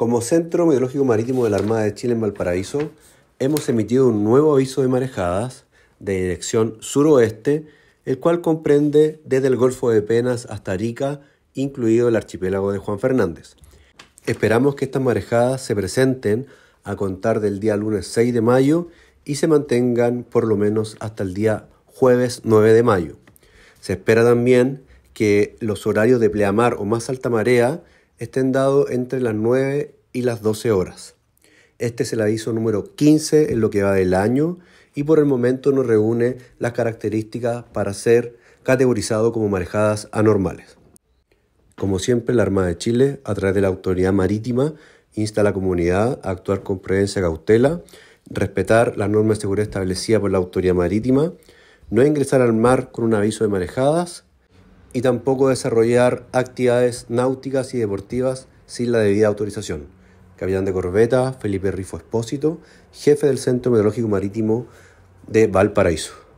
Como Centro Meteorológico Marítimo de la Armada de Chile en Valparaíso, hemos emitido un nuevo aviso de marejadas de dirección suroeste, el cual comprende desde el Golfo de Penas hasta Arica, incluido el archipiélago de Juan Fernández. Esperamos que estas marejadas se presenten a contar del día lunes 6 de mayo y se mantengan por lo menos hasta el día jueves 9 de mayo. Se espera también que los horarios de pleamar o más alta marea estén dados entre las 9 y las 12 horas. Este es el aviso número 15 en lo que va del año y por el momento no reúne las características para ser categorizado como marejadas anormales. Como siempre, la Armada de Chile, a través de la Autoridad Marítima, insta a la comunidad a actuar con prudencia y cautela, respetar las normas de seguridad establecidas por la Autoridad Marítima, no ingresar al mar con un aviso de marejadas y tampoco desarrollar actividades náuticas y deportivas sin la debida autorización. Capitán de corbeta Felipe Rifo Espósito, jefe del Centro Meteorológico Marítimo de Valparaíso.